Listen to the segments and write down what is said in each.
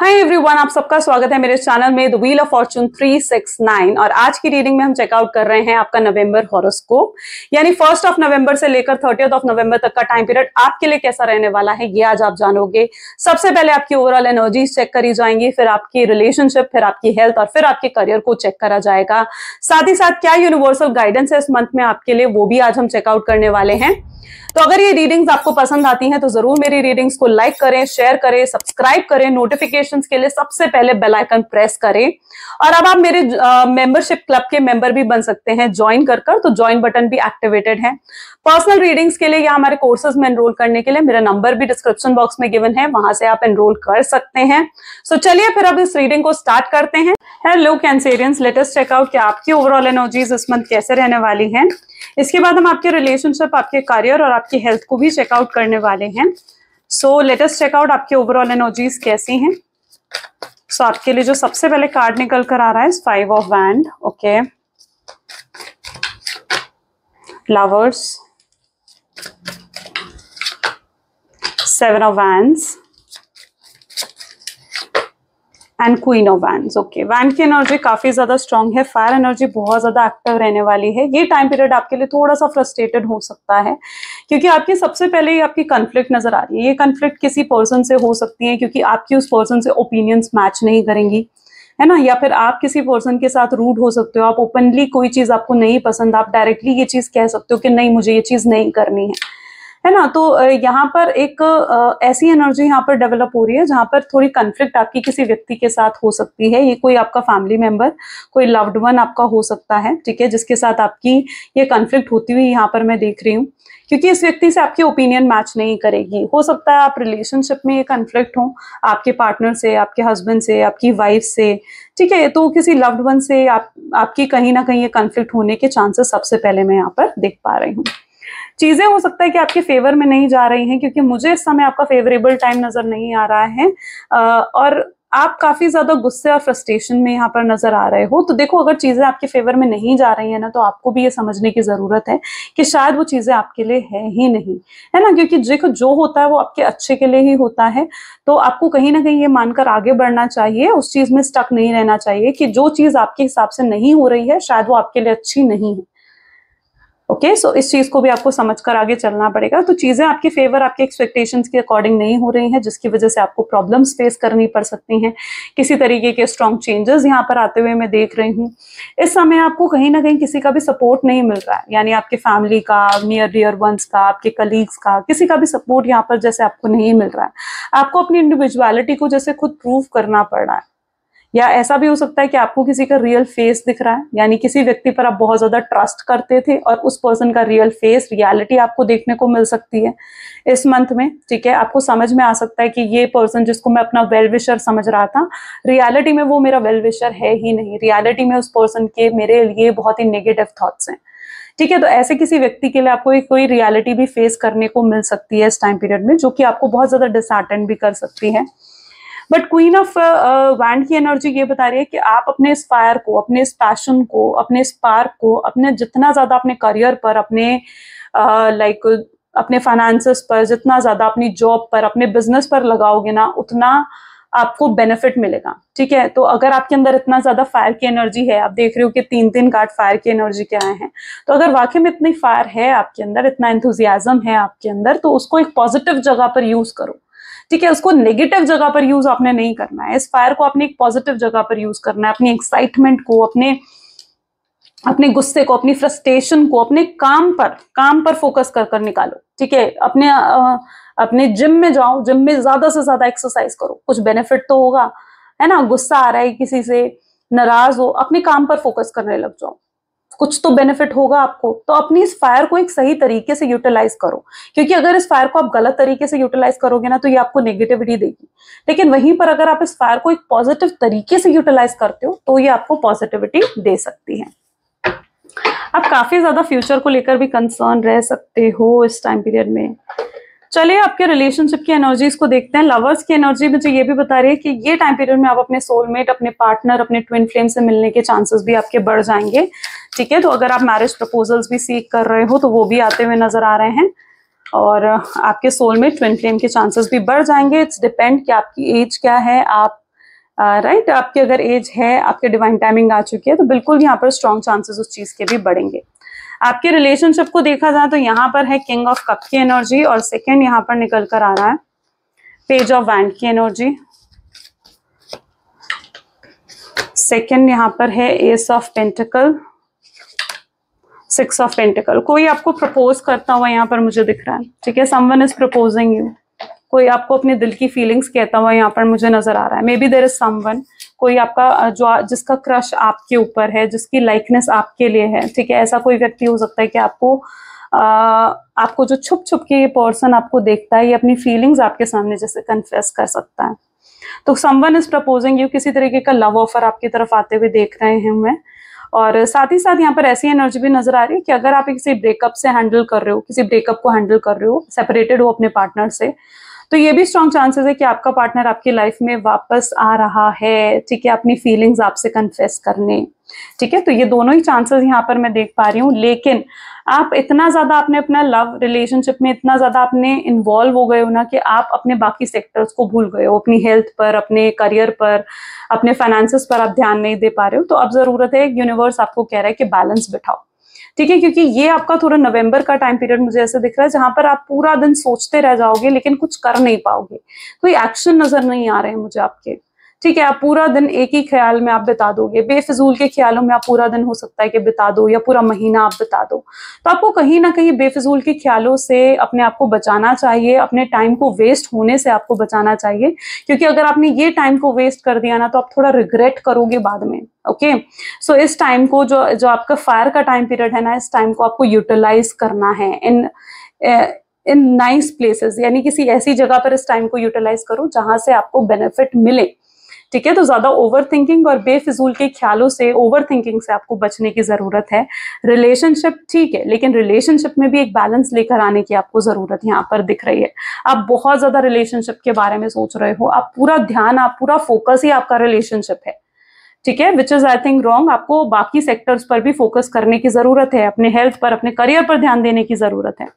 Hi everyone आप सबका स्वागत है मेरे चैनल में द व्हील ऑफ फॉर्चून 369 और आज की रीडिंग में हम चेकआउट कर रहे हैं आपका नवंबर हॉरोस्कोप यानी फर्स्ट ऑफ नवंबर से लेकर थर्टियथ ऑफ नवंबर तक का टाइम पीरियड आपके लिए कैसा रहने वाला है ये आज आप जानोगे सबसे पहले आपकी ओवरऑल एनर्जीज चेक करी जाएंगी फिर आपकी रिलेशनशिप फिर आपकी हेल्थ और फिर आपके करियर को चेक करा जाएगा साथ ही साथ क्या यूनिवर्सल गाइडेंस है इस मंथ में आपके लिए वो भी आज हम चेकआउट करने वाले हैं तो अगर ये रीडिंग्स आपको पसंद आती हैं तो जरूर मेरी रीडिंग्स को लाइक करें शेयर करें सब्सक्राइब करें नोटिफिकेशन नोटिफिकेशंस के लिए सबसे पहले बेल आइकन प्रेस करें और अब आप मेरे मेंबरशिप क्लब के मेंबर भी बन सकते हैं ज्वाइन कर कर तो ज्वाइन बटन भी एक्टिवेटेड है पर्सनल रीडिंग्स के लिए या हमारे कोर्सेज में एनरोल करने के लिए मेरा नंबर भी डिस्क्रिप्शन बॉक्स में गिवन है वहां से आप एनरोल कर सकते हैं सो so, चलिए फिर अब इस रीडिंग को स्टार्ट करते हैं हेलो कैंसेरियंस लेटेस्ट चेकआउट की आपकी ओवरऑल एनर्जीज इस मंथ कैसे रहने वाली है इसके बाद हम आपके रिलेशनशिप आपके करियर और आपकी हेल्थ को भी चेकआउट करने वाले हैं सो लेटेस्ट चेकआउट आपके ओवरऑल एनर्जीज कैसी हैं सो आपके लिए जो सबसे पहले कार्ड निकल कर आ रहा है five of wand okay lovers seven of wand and queen of wand okay wand की एनर्जी काफी ज्यादा स्ट्रांग है फायर एनर्जी बहुत ज्यादा एक्टिव रहने वाली है ये टाइम पीरियड आपके लिए थोड़ा सा फ्रस्ट्रेटेड हो सकता है क्योंकि आपके सबसे पहले ही आपकी कन्फ्लिक्ट नजर आ रही है ये कन्फ्लिक्ट किसी पर्सन से हो सकती है क्योंकि आपकी उस पर्सन से ओपिनियंस मैच नहीं करेंगी है ना या फिर आप किसी पर्सन के साथ रूड हो सकते हो आप ओपनली कोई चीज़ आपको नहीं पसंद आप डायरेक्टली ये चीज़ कह सकते हो कि नहीं मुझे ये चीज़ नहीं करनी है है ना तो यहाँ पर एक ऐसी एनर्जी यहाँ पर डेवलप हो रही है जहां पर थोड़ी कन्फ्लिक्ट आपकी किसी व्यक्ति के साथ हो सकती है ये कोई आपका फैमिली मेंबर कोई लव्ड वन आपका हो सकता है ठीक है जिसके साथ आपकी ये कन्फ्लिक्ट होती हुई यहाँ पर मैं देख रही हूँ क्योंकि इस व्यक्ति से आपकी ओपिनियन मैच नहीं करेगी हो सकता है आप रिलेशनशिप में ये कन्फ्लिक्ट हो आपके पार्टनर से आपके हस्बैंड से आपकी वाइफ से ठीक है तो किसी लव्ड वन से आप आपकी कहीं ना कहीं ये कन्फ्लिक्ट होने के चांसेस सबसे पहले मैं यहाँ पर देख पा रही हूँ चीजें हो सकता है कि आपके फेवर में नहीं जा रही हैं क्योंकि मुझे इस समय आपका फेवरेबल टाइम नजर नहीं आ रहा है और आप काफी ज्यादा गुस्से और फ्रस्ट्रेशन में यहाँ पर नजर आ रहे हो तो देखो अगर चीजें आपके फेवर में नहीं जा रही है ना तो आपको भी ये समझने की जरूरत है कि शायद वो चीजें आपके लिए है ही नहीं है ना क्योंकि देखो जो होता है वो आपके अच्छे के लिए ही होता है तो आपको कहीं ना कहीं ये मानकर आगे बढ़ना चाहिए उस चीज में स्टक नहीं रहना चाहिए कि जो चीज आपके हिसाब से नहीं हो रही है शायद वो आपके लिए अच्छी नहीं है ओके सो इस चीज को भी आपको समझ कर आगे चलना पड़ेगा तो चीजें आपके फेवर आपके एक्सपेक्टेशन के अकॉर्डिंग नहीं हो रही हैं जिसकी वजह से आपको प्रॉब्लम्स फेस करनी पड़ सकती हैं किसी तरीके के स्ट्रांग चेंजेस यहाँ पर आते हुए मैं देख रही हूँ इस समय आपको कहीं ना कहीं किसी का भी सपोर्ट नहीं मिल रहा है यानी आपके फैमिली का नियर डियर वंस का आपके कलीग्स का किसी का भी सपोर्ट यहाँ पर जैसे आपको नहीं मिल रहा है आपको अपनी इंडिविजुअलिटी को जैसे खुद प्रूव करना पड़ रहा है या ऐसा भी हो सकता है कि आपको किसी का रियल फेस दिख रहा है यानी किसी व्यक्ति पर आप बहुत ज़्यादा ट्रस्ट करते थे और उस पर्सन का रियल फेस रियलिटी आपको देखने को मिल सकती है इस मंथ में ठीक है आपको समझ में आ सकता है कि ये पर्सन जिसको मैं अपना वेल विशर समझ रहा था रियालिटी में वो मेरा वेल विशर है ही नहीं रियालिटी में उस पर्सन के मेरे लिए बहुत ही नेगेटिव थाट्स हैं ठीक है तो ऐसे किसी व्यक्ति के लिए आपको कोई रियलिटी भी फेस करने को मिल सकती है इस टाइम पीरियड में जो कि आपको बहुत ज़्यादा डिसहार्टन भी कर सकती है बट क्वीन ऑफ वैंड की एनर्जी ये बता रही है कि आप अपने इस फायर को अपने इस पैशन को अपने स्पार्क को अपने जितना ज़्यादा अपने करियर पर अपने लाइक uh, like, अपने फाइनेंसेस पर जितना ज़्यादा अपनी जॉब पर अपने बिजनेस पर लगाओगे ना उतना आपको बेनिफिट मिलेगा ठीक है तो अगर आपके अंदर इतना ज़्यादा फायर की एनर्जी है आप देख रहे हो कि तीन तीन कार्ड फायर की एनर्जी के आए हैं तो अगर वाकई में इतनी फायर है आपके अंदर इतना एंथुजियाजम है आपके अंदर तो उसको एक पॉजिटिव जगह पर यूज़ करो ठीक है उसको नेगेटिव जगह पर यूज आपने नहीं करना है इस फायर को आपने एक पॉजिटिव जगह पर यूज करना है अपनी एक्साइटमेंट को अपने अपने गुस्से को अपनी फ्रस्ट्रेशन को अपने काम पर काम पर फोकस कर कर निकालो ठीक है अपने आ, अपने जिम में जाओ जिम में ज्यादा से ज्यादा एक्सरसाइज करो कुछ बेनिफिट तो होगा है ना गुस्सा आ रहा है किसी से नाराज हो अपने काम पर फोकस करने लग जाओ कुछ तो बेनिफिट होगा आपको तो अपनी इस फायर को एक सही तरीके से यूटिलाइज करो क्योंकि अगर इस फायर को आप गलत तरीके से यूटिलाइज करोगे ना तो ये आपको नेगेटिविटी देगी लेकिन वहीं पर अगर आप इस फायर को एक पॉजिटिव तरीके से यूटिलाइज करते हो तो ये आपको पॉजिटिविटी दे सकती है आप काफी ज्यादा फ्यूचर को लेकर भी कंसर्न रह सकते हो इस टाइम पीरियड में चलिए आपके रिलेशनशिप की एनर्जीज को देखते हैं लवर्स की एनर्जी मुझे ये भी बता रही है कि ये टाइम पीरियड में आप अपने सोलमेट अपने पार्टनर अपने ट्विन फ्लेम से मिलने के चांसेस भी आपके बढ़ जाएंगे ठीक है तो अगर आप मैरिज प्रपोजल्स भी सीख कर रहे हो तो वो भी आते हुए नजर आ रहे हैं और आपके सोलमेट ट्विन फ्लेम के चांसेस भी बढ़ जाएंगे इट्स डिपेंड कि आपकी एज क्या है आप राइट uh, right? आपकी अगर एज है आपके डिवाइन टाइमिंग आ चुकी है तो बिल्कुल यहाँ पर स्ट्रॉन्ग चांसेस उस चीज़ के भी बढ़ेंगे आपके रिलेशनशिप को देखा जाए तो यहाँ पर है किंग ऑफ कप की एनर्जी और सेकेंड यहाँ पर निकल कर आ रहा है पेज ऑफ वैंड की एनर्जी सेकेंड यहाँ पर है ace of pentacle six of pentacle कोई आपको प्रपोज करता हुआ यहाँ पर मुझे दिख रहा है ठीक है समवन इज प्रपोजिंग यू कोई आपको अपने दिल की फीलिंग्स कहता हुआ यहाँ पर मुझे नजर आ रहा है maybe there is someone कोई आपका जो जिसका क्रश आपके ऊपर है जिसकी लाइकनेस आपके लिए है ठीक है ऐसा कोई व्यक्ति हो सकता है कि आपको आ, आपको जो छुप छुप के ये पर्सन आपको देखता है ये अपनी फीलिंग्स आपके सामने जैसे कन्फेस कर सकता है तो समवन इज प्रपोजिंग यू किसी तरीके का लव ऑफर आपकी तरफ आते हुए देख रहे हैं मैं और साथ ही साथ यहाँ पर ऐसी एनर्जी भी नजर आ रही है कि अगर आप किसी ब्रेकअप से हैंडल कर रहे हो किसी ब्रेकअप को हैंडल कर रहे हो सेपरेटेड हो अपने पार्टनर से तो ये भी स्ट्रॉन्ग चांसेस है कि आपका पार्टनर आपकी लाइफ में वापस आ रहा है ठीक है अपनी फीलिंग्स आपसे कन्फेस करने ठीक है तो ये दोनों ही चांसेस यहाँ पर मैं देख पा रही हूँ लेकिन आप इतना ज़्यादा आपने अपना लव रिलेशनशिप में इतना ज़्यादा आपने इन्वॉल्व हो गए हो ना कि आप अपने बाकी सेक्टर्स को भूल गए हो अपनी हेल्थ पर अपने करियर पर अपने फाइनेंसेस पर आप ध्यान नहीं दे पा रहे हो तो अब ज़रूरत है यूनिवर्स आपको कह रहा है कि बैलेंस बिठाओ ठीक है क्योंकि ये आपका थोड़ा नवंबर का टाइम पीरियड मुझे ऐसे दिख रहा है जहां पर आप पूरा दिन सोचते रह जाओगे लेकिन कुछ कर नहीं पाओगे कोई एक्शन नजर नहीं आ रहे हैं मुझे आपके ठीक है आप पूरा दिन एक ही ख्याल में आप बिता दोगे बेफिजूल के ख्यालों में आप पूरा दिन हो सकता है कि बिता दो या पूरा महीना आप बिता दो तो आपको कहीं ना कहीं बेफिजूल के ख्यालों से अपने आप को बचाना चाहिए अपने टाइम को वेस्ट होने से आपको बचाना चाहिए क्योंकि अगर आपने ये टाइम को वेस्ट कर दिया ना तो आप थोड़ा रिग्रेट करोगे बाद में ओके सो इस टाइम को जो जो आपका फायर का टाइम पीरियड है ना इस टाइम को आपको यूटिलाइज करना है इन इन नाइस प्लेसेस यानी किसी ऐसी जगह पर इस टाइम को यूटिलाइज करो जहां से आपको बेनिफिट मिले ठीक है तो ज़्यादा ओवर थिंकिंग और बेफिजूल के ख्यालों से ओवर थिंकिंग से आपको बचने की ज़रूरत है रिलेशनशिप ठीक है लेकिन रिलेशनशिप में भी एक बैलेंस लेकर आने की आपको ज़रूरत यहाँ पर दिख रही है आप बहुत ज़्यादा रिलेशनशिप के बारे में सोच रहे हो आप पूरा ध्यान आप पूरा फोकस ही आपका रिलेशनशिप है ठीक है which is I think wrong आपको बाकी सेक्टर्स पर भी फोकस करने की जरूरत है अपने हेल्थ पर अपने करियर पर ध्यान देने की जरूरत है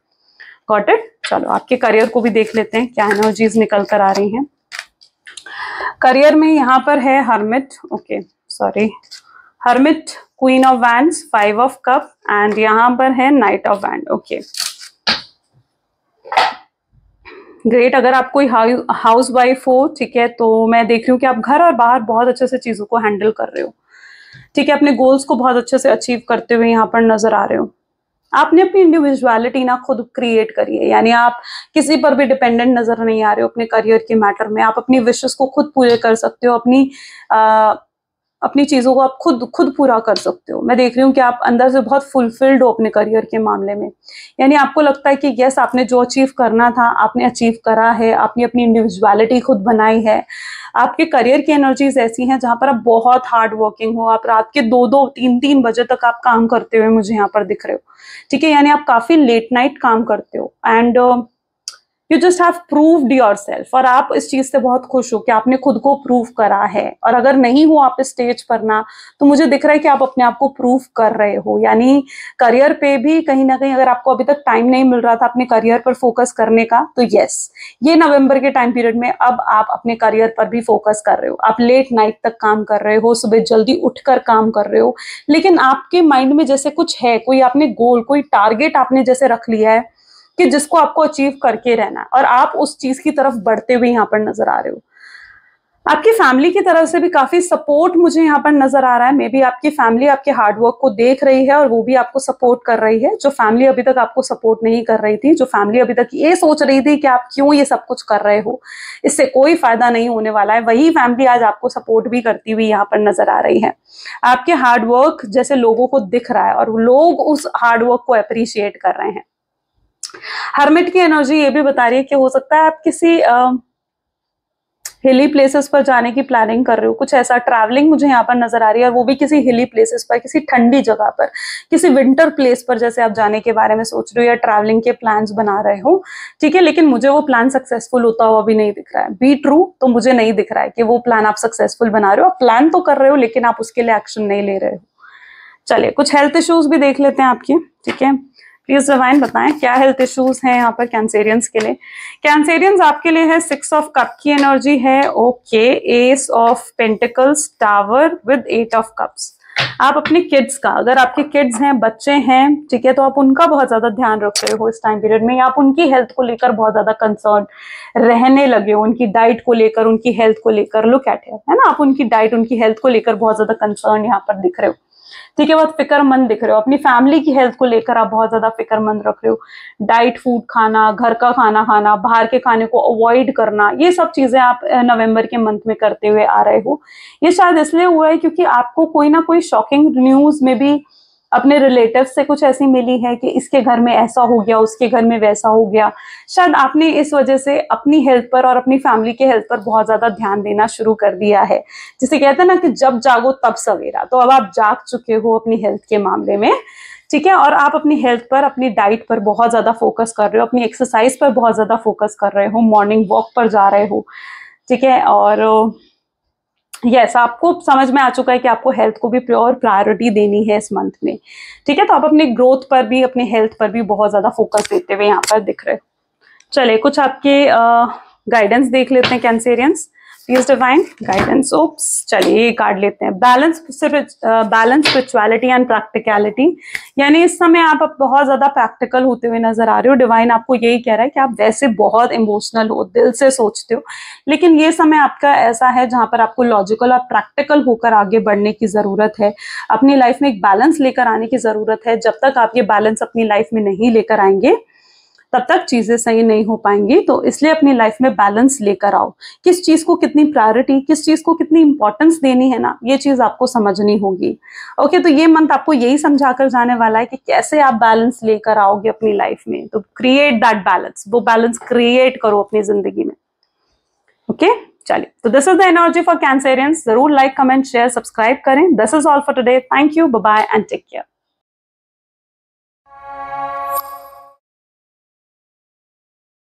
गॉट इट चलो आपके करियर को भी देख लेते हैं क्या एनर्जीज निकल कर आ रही हैं करियर में यहाँ पर है hermit okay sorry hermit queen of wand five of cup and यहाँ पर है knight of wand okay great अगर आप कोई हाउस वाइफ हो ठीक है तो मैं देख रही हूँ कि आप घर और बाहर बहुत अच्छे से चीज़ों को हैंडल कर रहे हो ठीक है अपने गोल्स को बहुत अच्छे से अचीव करते हुए यहाँ पर नजर आ रहे हो आपने अपनी इंडिविजुअलिटी ना खुद क्रिएट करी है यानी आप किसी पर भी डिपेंडेंट नजर नहीं आ रहे हो अपने करियर के मैटर में आप अपनी विशेष को खुद पूरे कर सकते हो अपनी अपनी चीज़ों को आप खुद खुद पूरा कर सकते हो मैं देख रही हूँ कि आप अंदर से बहुत फुलफिल्ड हो अपने करियर के मामले में यानी आपको लगता है कि यस आपने जो अचीव करना था आपने अचीव करा है आपने अपनी इंडिविजुअलिटी खुद बनाई है आपके करियर की एनर्जीज ऐसी हैं जहाँ पर आप बहुत हार्ड वर्किंग हो आप रात के दो दो तीन तीन बजे तक आप काम करते हुए मुझे यहाँ पर दिख रहे हो ठीक है यानी आप काफ़ी लेट नाइट काम करते हो and uh, you just have proved yourself और आप इस चीज से बहुत खुश हो कि आपने खुद को प्रूव करा है और अगर नहीं हो आप स्टेज पर ना तो मुझे दिख रहा है कि आप अपने आप को प्रूव कर रहे हो यानी करियर पे भी कहीं ना कहीं अगर आपको अभी तक टाइम नहीं मिल रहा था अपने करियर पर फोकस करने का तो यस ये नवंबर के टाइम पीरियड में अब आप अपने करियर पर भी फोकस कर रहे हो आप लेट नाइट तक काम कर रहे हो सुबह जल्दी उठकर काम कर रहे हो लेकिन आपके माइंड में जैसे कुछ है कोई आपने गोल कोई टारगेट आपने जैसे रख लिया है कि जिसको आपको अचीव करके रहना है और आप उस चीज की तरफ बढ़ते हुए यहाँ पर नजर आ रहे हो आपकी फैमिली की तरफ से भी काफी सपोर्ट मुझे यहाँ पर नजर आ रहा है मे बी आपकी फैमिली आपके हार्डवर्क को देख रही है और वो भी आपको सपोर्ट कर रही है जो फैमिली अभी तक आपको सपोर्ट नहीं कर रही थी जो फैमिली अभी तक ये सोच रही थी कि आप क्यों ये सब कुछ कर रहे हो इससे कोई फायदा नहीं होने वाला है वही फैमिली आज आपको सपोर्ट भी करती हुई यहाँ पर नजर आ रही है आपके हार्डवर्क जैसे लोगों को दिख रहा है और लोग उस हार्डवर्क को अप्रिशिएट कर रहे हैं हरमिट की एनर्जी ये भी बता रही है कि हो सकता है आप किसी हिली प्लेसेस पर जाने की प्लानिंग कर रहे हो कुछ ऐसा ट्रैवलिंग मुझे यहाँ पर नजर आ रही है और वो भी किसी हिली प्लेसेस पर किसी ठंडी जगह पर किसी विंटर प्लेस पर जैसे आप जाने के बारे में सोच रहे हो या ट्रैवलिंग के प्लान बना रहे हो ठीक है लेकिन मुझे वो प्लान सक्सेसफुल होता हुआ भी नहीं दिख रहा है बी ट्रू तो मुझे नहीं दिख रहा है कि वो प्लान आप सक्सेसफुल बना रहे हो आप प्लान तो कर रहे हो लेकिन आप उसके लिए एक्शन नहीं ले रहे हो चलिए कुछ हेल्थ इश्यूज भी देख लेते हैं आपके ठीक है प्लीज रवाइन बताएं क्या हेल्थ इश्यूज हैं यहाँ पर कैंसेरियंस के लिए कैंसेरियंस आपके लिए है सिक्स ऑफ कप की एनर्जी है okay ace of pentacles tower with eight of cups आप अपने किड्स का अगर आपके किड्स हैं बच्चे हैं ठीक है तो आप उनका बहुत ज्यादा ध्यान रख रहे हो इस टाइम पीरियड में या आप उनकी हेल्थ को लेकर बहुत ज्यादा कंसर्न रहने लगे हो उनकी डाइट को लेकर उनकी हेल्थ को लेकर लुक एट है ना आप उनकी डाइट उनकी हेल्थ को लेकर बहुत ज्यादा कंसर्न यहाँ पर दिख रहे हो ठीक है बहुत फिक्रमंद दिख रहे हो अपनी फैमिली की हेल्थ को लेकर आप बहुत ज्यादा फिक्रमंद रख रहे हो डाइट फूड खाना घर का खाना खाना बाहर के खाने को अवॉइड करना ये सब चीजें आप नवंबर के मंथ में करते हुए आ रहे हो ये शायद इसलिए हुआ है क्योंकि आपको कोई ना कोई शॉकिंग न्यूज में भी अपने रिलेटिव से कुछ ऐसी मिली है कि इसके घर में ऐसा हो गया उसके घर में वैसा हो गया शायद आपने इस वजह से अपनी हेल्थ पर और अपनी फैमिली के हेल्थ पर बहुत ज़्यादा ध्यान देना शुरू कर दिया है जिसे कहते हैं ना कि जब जागो तब सवेरा तो अब आप जाग चुके हो अपनी हेल्थ के मामले में ठीक है और आप अपनी हेल्थ पर अपनी डाइट पर बहुत ज़्यादा फोकस कर रहे हो अपनी एक्सरसाइज पर बहुत ज़्यादा फोकस कर रहे हो मॉर्निंग वॉक पर जा रहे हो ठीक है और यस yes, आपको समझ में आ चुका है कि आपको हेल्थ को भी प्योर प्रायोरिटी देनी है इस मंथ में ठीक है तो आप अपने ग्रोथ पर भी अपने हेल्थ पर भी बहुत ज़्यादा फोकस देते हुए यहाँ पर दिख रहे चले कुछ आपके गाइडेंस देख लेते हैं Cancerians please divine guidance oops चलिए ये कार्ड लेते हैं बैलेंस सिर्फ बैलेंस स्पिरिचुअलिटी एंड प्रैक्टिकलिटी यानी इस समय आप, आप बहुत ज्यादा प्रैक्टिकल होते हुए नजर आ रहे हो डिवाइन आपको यही कह रहा है कि आप वैसे बहुत इमोशनल हो दिल से सोचते हो लेकिन ये समय आपका ऐसा है जहां पर आपको लॉजिकल और प्रैक्टिकल होकर आगे बढ़ने की जरूरत है अपनी लाइफ में एक बैलेंस लेकर आने की जरूरत है जब तक आप ये बैलेंस अपनी लाइफ में नहीं लेकर आएंगे तब तक चीज़ें सही नहीं हो पाएंगी तो इसलिए अपनी लाइफ में बैलेंस लेकर आओ किस चीज़ को कितनी प्रायोरिटी किस चीज़ को कितनी इंपॉर्टेंस देनी है ना ये चीज़ आपको समझनी होगी ओके तो ये मंथ आपको यही समझा कर जाने वाला है कि कैसे आप बैलेंस लेकर आओगे अपनी लाइफ में तो क्रिएट दैट बैलेंस वो बैलेंस क्रिएट करो अपनी जिंदगी में ओके चलिए तो this is the energy for cancerians जरूर लाइक कमेंट शेयर सब्सक्राइब करें this is all for today thank you bye and take care